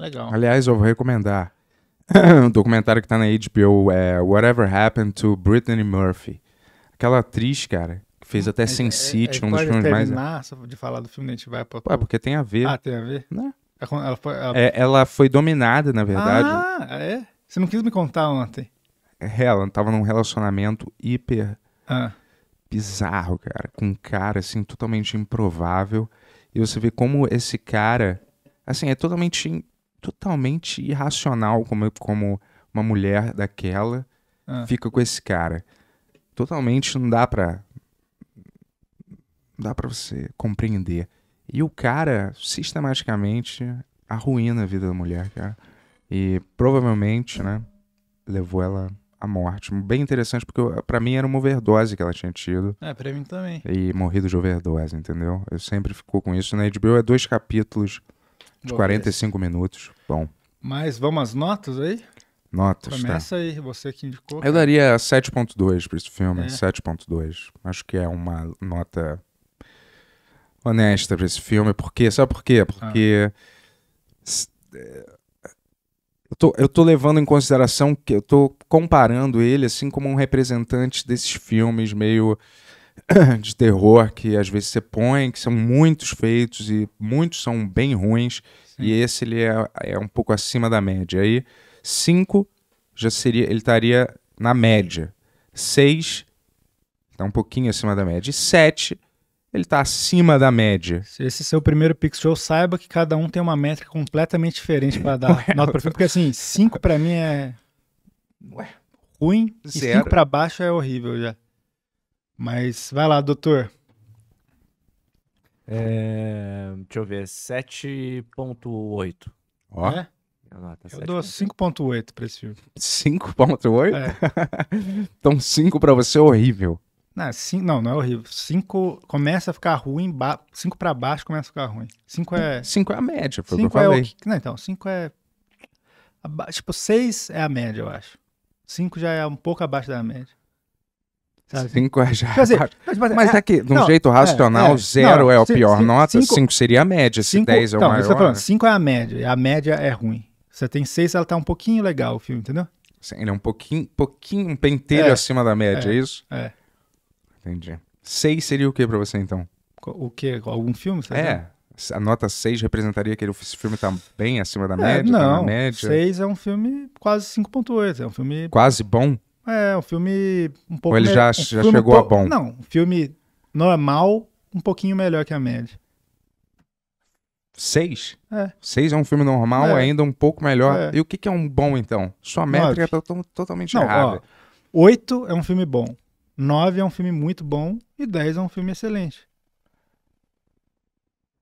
Legal. Aliás, eu vou recomendar um documentário que tá na HBO, é Whatever Happened to Brittany Murphy. Aquela atriz, cara, que fez até é, Sin é, City, é, é, um dos filmes mais... Massa de falar do filme, a gente vai pra... Ué, porque tem a ver. Ah, tem a ver? Né? É ela foi, ela... É, ela foi dominada, na verdade. Ah, é? Você não quis me contar ontem. É, ela tava num relacionamento hiper ah. bizarro, cara. Com um cara, assim, totalmente improvável. E você vê como esse cara, assim, é totalmente totalmente irracional como, como uma mulher daquela ah. fica com esse cara. Totalmente não dá pra. Não dá pra você compreender. E o cara, sistematicamente, arruína a vida da mulher, cara. E provavelmente, né, levou ela à morte. Bem interessante, porque para mim era uma overdose que ela tinha tido. É, pra mim também. E morrido de overdose, entendeu? Eu sempre ficou com isso. Na HBO é dois capítulos de 45 ver. minutos. Bom. Mas vamos às notas aí? Notas. Começa tá. aí, você que indicou. Eu daria 7,2 para esse filme. É. 7,2. Acho que é uma nota honesta para esse filme. Porque, sabe por quê? Porque. Ah. É, eu tô, eu tô levando em consideração que eu tô comparando ele assim como um representante desses filmes meio de terror que às vezes você põe, que são muitos feitos e muitos são bem ruins, Sim. e esse ele é, é um pouco acima da média. Aí 5 já seria, ele estaria na média. 6 está um pouquinho acima da média. E 7 ele está acima da média. Se esse seu primeiro Pixel saiba que cada um tem uma métrica completamente diferente para dar Ué, nota para filme, porque assim, 5 para mim é Ué, ruim, Zero. e 5 para baixo é horrível já. Mas vai lá, doutor. É, deixa eu ver, 7.8. Ó. É? eu dou 5.8 para esse filme. 5.8? É. então 5 para você é horrível. Não, é cinco, não, não é horrível. 5 começa a ficar ruim, 5 para baixo começa a ficar ruim. 5 é... 5 é a média, foi cinco o que eu falei. É o... Não, então, 5 é... Tipo, 6 é a média, eu acho. 5 já é um pouco abaixo da média. Sabe? Assim? Cinco é já. Dizer, mas, mas, mas, é, é, que, de um não, jeito é, racional, é, é, zero não, é a pior cinco, nota, cinco, cinco, seria a média, se cinco, dez é o então, maior. Tá falando, cinco é a média, a média é ruim. Você tem seis, ela tá um pouquinho legal o filme, entendeu? Sim, ele é um pouquinho, pouquinho um pentelho é, acima da média, é, é isso? É. Entendi. Seis seria o que para você, então? O que? Algum filme? Você é. A nota 6 representaria que esse filme está bem acima da média? Tá não, tá média. 6 é um filme quase 5.8. É um filme. Quase bom? É, um filme um pouco. Ou ele já, um já chegou a bom? Não, um filme normal, um pouquinho melhor que a média. Seis? É. Seis é um filme normal, é. ainda um pouco melhor. É. E o que, que, é um bom, então? Sua métrica é totalmente não, errada. Ó, oito é um filme bom. Nove é um filme muito bom. E dez é um filme excelente.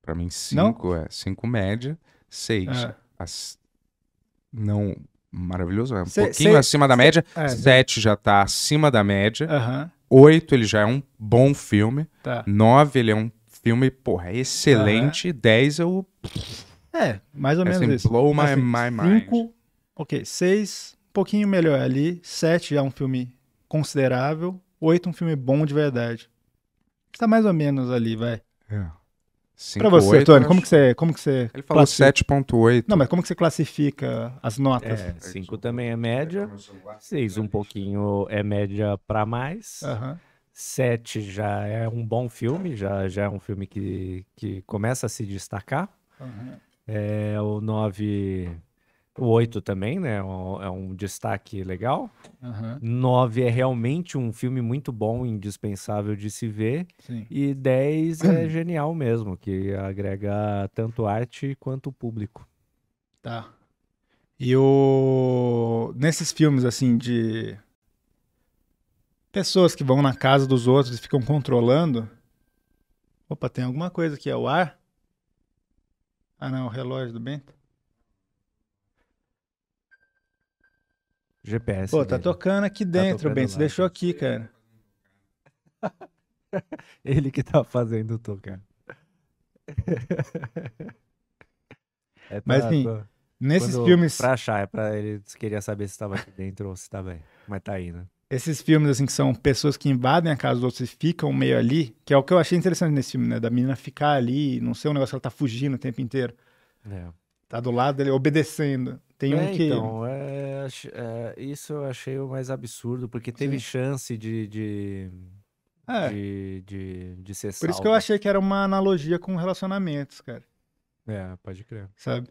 Pra mim, cinco não? é. Cinco média, seis. É. As... Não, maravilhoso, é um pouquinho acima da média. É, Sete já tá acima da média. Uhum. Oito, ele já é um bom filme. Tá. Nove, ele é um filme, porra, é excelente. Uhum. Dez, o. É, mais ou menos assim, isso. Blow my, my mind. Cinco, ok. Seis, um pouquinho melhor ali. Sete já é um filme considerável. Oito, um filme bom de verdade. Está mais ou menos ali, vai. É pra você, Tony, como que você, como que você Ele falou 7.8. Não, mas como que você classifica as notas? 5 é, também é média, 6 um pouquinho é média para mais. Uhum. 7 já é um bom filme, já, já é um filme que, que começa a se destacar. Uhum. É, o 9 o 8 também, né? É um, é destaque legal. Uhum. 9 é realmente um filme muito bom, indispensável de se ver. Sim. E 10 é genial mesmo, que agrega tanto arte quanto público. Tá. E o. Nesses filmes, assim, de. Pessoas que vão na casa dos outros e ficam controlando. Opa, tem alguma coisa aqui, é o ar? Ah, não, o relógio do Bento. GPS. Pô, tá dele. tocando aqui tá dentro, tá Ben. Você deixou aqui, cara. Ele que tá fazendo tocar. É pra, Mas assim, tá, pra, nesses quando, filmes. Pra achar, é pra ele queria saber se tava aqui dentro ou se tava tá bem. Mas tá aí, né? Esses filmes, assim, que são pessoas que invadem a casa dos outros e ficam meio ali, que é o que eu achei interessante nesse filme, né? Da menina ficar ali, não sei um negócio que ela tá fugindo o tempo inteiro. É. Tá do lado dele, obedecendo. Tem é, um que. Então, eh, isso eu achei o mais absurdo, porque teve Sim. chance de, de, é. de, de, de ser Por isso que eu achei que era uma analogia com relacionamentos, cara. É, pode crer. Sabe?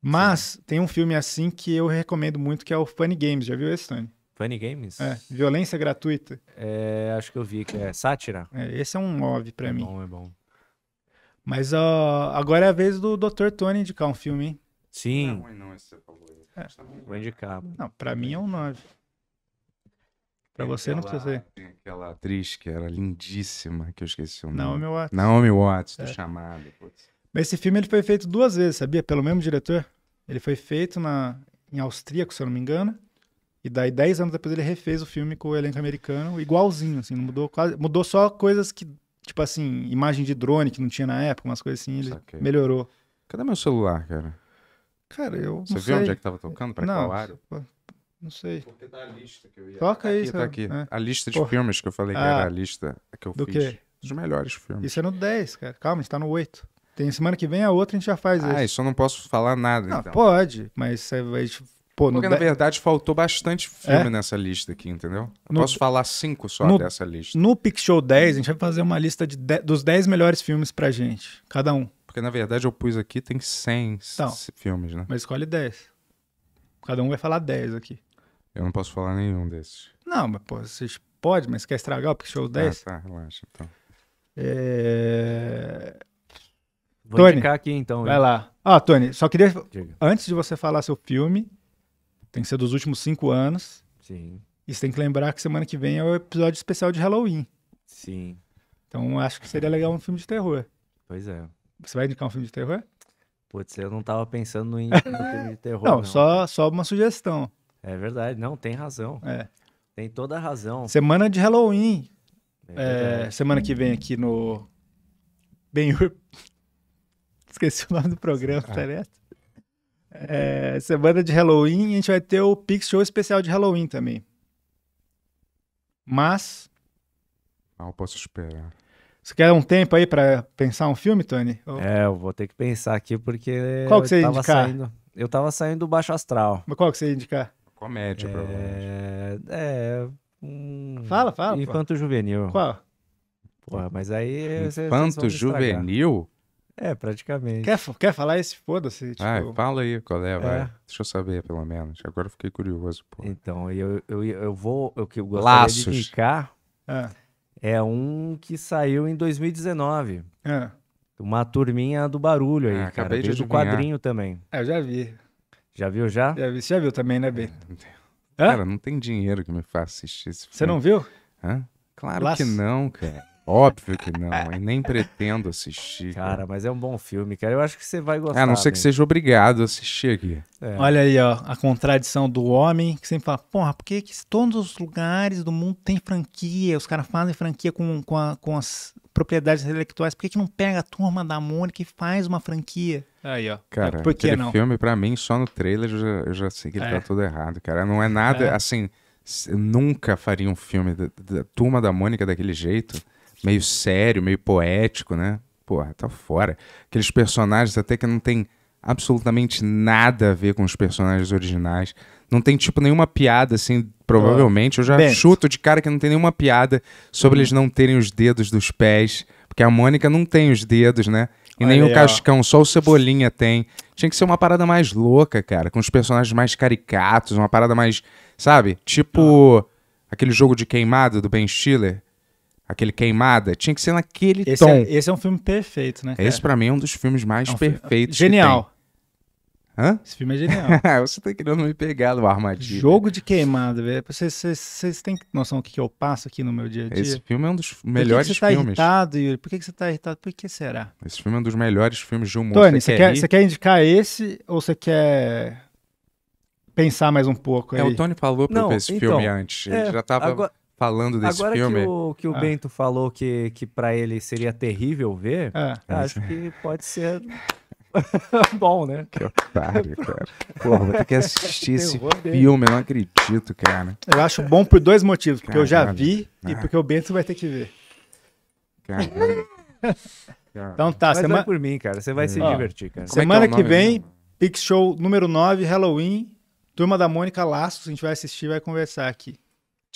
Mas Sim. tem um filme assim que eu recomendo muito, que é o Funny Games. Já viu esse, Tony? Funny Games? É, violência gratuita. É, acho que eu vi, que é sátira. É, esse é um nove pra é mim. É bom, é bom. Mas agora é a vez do Dr. Tony indicar um filme, hein? Sim. Não é ruim, não, esse que você falou. É. Vou indicar. Não, pra mim é um 9. Pra tem você aquela, não precisa ser. Tem aquela atriz que era lindíssima, que eu esqueci o nome. Naomi Watts. Naomi Watts, do é. chamado. Putz. Mas esse filme ele foi feito duas vezes, sabia? Pelo mesmo diretor. Ele foi feito na, em austríaco, se eu não me engano. E daí, dez anos depois, ele refez o filme com o elenco americano, igualzinho, assim, não é. mudou quase. Mudou só coisas que, tipo assim, imagem de drone que não tinha na época, umas coisas assim, ele Saquei. melhorou. Cadê meu celular, cara? Cara, eu Você não viu sei. onde é que tava tocando? Pra não, qual área? Não sei. Porque tá a lista que eu ia... Toca tá aí. Aqui, tá aqui. É. A lista de Porra. filmes que eu falei que ah, era a lista que eu do fiz. Quê? Dos melhores filmes. Isso é no 10, cara. Calma, a gente tá no 8. Tem semana que vem a outra, a gente já faz ah, isso. Ah, isso eu não posso falar nada, não, então. Pode, mas você vai. Tipo, pô, Porque, na verdade, faltou bastante filme é? nessa lista aqui, entendeu? Eu no... posso falar cinco só no... dessa lista. No Pix Show 10, a gente vai fazer uma lista de de... dos 10 melhores filmes pra gente, cada um. Porque na verdade eu pus aqui, tem 100 então, filmes, né? Mas escolhe 10. Cada um vai falar 10 aqui. Eu não posso falar nenhum desses. Não, mas pô, vocês pode, mas quer estragar o show 10? Ah, tá, relaxa então. É... Vou Tony, indicar aqui então. Vai lá. Ah, Tony, só queria. Diga. Antes de você falar seu filme, tem que ser dos últimos cinco anos. Sim. E você tem que lembrar que semana que vem é o episódio especial de Halloween. Sim. Então acho que seria legal um filme de terror. Pois é. Você vai indicar um filme de terror? Putz, eu não tava pensando em filme de terror. Não, não, Só, só uma sugestão. É verdade, não, tem razão. É. Tem toda a razão. Semana de Halloween. É, é semana que vem aqui no. bem Esqueci o nome do programa, tá ah. certo? É, semana de Halloween, a gente vai ter o Pix Show especial de Halloween também. Mas. Não posso esperar. Você quer um tempo aí para pensar um filme, Tony? Ou... É, eu vou ter que pensar aqui porque. Qual que você ia indicar? Saindo, eu tava saindo do Baixo Astral. Mas qual que você ia indicar? Comédia, é... provavelmente. É. Fala, fala. Infanto pô. Juvenil. Qual? Porra, mas aí. Infanto Juvenil? É, praticamente. Quer, quer falar esse? Foda-se. Tipo... Ah, fala aí, qual é, vai. É. Deixa eu saber, pelo menos. Agora eu fiquei curioso, pô. Então, eu, eu, eu vou. Eu, eu gostaria Laços. de indicar. É é um que saiu em 2019. É. Uma turminha do barulho aí, ah, cara. Acabei de do quadrinho também. É, eu já vi. Já viu já? Já vi. Você já viu também, né, Bento? É, Hã? Cara, não tem dinheiro que me faça assistir esse filme. Você não viu? Hã? Claro que não, cara. Óbvio que não, e nem pretendo assistir. Cara, mas é um bom filme, cara. Eu acho que você vai gostar. É, a não ser que seja obrigado a assistir aqui. É. Olha aí, ó, a contradição do homem que sempre fala: porra, por que todos os lugares do mundo tem franquia? Os caras fazem franquia com, com, a, com as propriedades intelectuais. Por que, que não pega a turma da Mônica e faz uma franquia? Aí, ó. Cara, por que aquele não? filme, pra mim, só no trailer eu já, eu já sei que ele tá é. tá tudo errado, cara. Não é nada é. assim. Nunca faria um filme da, da Turma da Mônica daquele jeito meio sério, meio poético, né? Porra, tá fora. Aqueles personagens até que não tem absolutamente nada a ver com os personagens originais. Não tem, tipo, nenhuma piada, assim, provavelmente. Eu já Bento. chuto de cara que não tem nenhuma piada sobre eles não terem os dedos dos pés. Porque a Mônica não tem os dedos, né? E Olha nem aí, o Cascão, ó. só o Cebolinha tem. Tinha que ser uma parada mais louca, cara. Com os personagens mais caricatos, uma parada mais. Sabe? Tipo. Ah. Aquele jogo de queimado do Ben Stiller aquele queimada, tinha que ser naquele esse tom. É, esse é um filme perfeito, né? Cara? Esse para mim é um dos filmes mais é um perfeitos. genial. Hã? Esse filme é genial. você tá querendo me pegar do armadilho Jogo de queimada, velho. Vocês têm noção do que, eu passo aqui no meu dia a dia? Esse filme é um dos melhores filmes. Por que, que você tá filmes. tá irritado, Yuri? Por que, que você tá irritado? Por que será? Esse filme é um dos melhores filmes do mundo. Tony, você quer, quer, quer indicar esse ou você quer pensar mais um pouco aí? É, o Tony falou pra Não, eu ver esse então, filme antes. Ele é, já tava... Agora falando desse Agora filme. Agora que o, que o ah. Bento falou que, que para ele seria terrível ver, ah. é acho que pode ser bom, né? Que otário, cara. Pô, vou ter que assistir esse filme, eu não acredito, cara. Eu acho bom por dois motivos, porque eu já vi ah. e porque o Bento vai ter que ver. Então tá, semana... por mim, cara. Você vai é. se divertir, cara. semana é que, é que vem, Pix Show número 9, Halloween, Turma da Mônica Laços, a gente vai assistir e vai conversar aqui.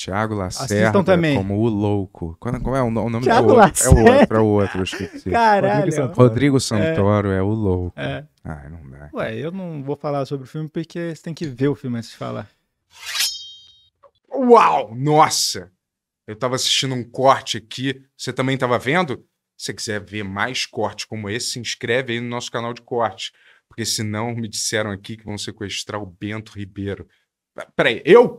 Tiago Lacerda Assistam também. como o louco. Qual, qual é o nome Thiago do outro? Lacerda. É o outro, é o outro, esqueci. Caralho. Rodrigo Santoro, é. é. o louco. É. Ai, não dá. Ué, eu não vou falar sobre o filme porque você tem que ver o filme antes de falar. Uau! Nossa! Eu tava assistindo um corte aqui. Você também tava vendo? Se você quiser ver mais cortes como esse, se inscreve aí no nosso canal de cortes. Porque senão me disseram aqui que vão sequestrar o Bento Ribeiro. Peraí, eu?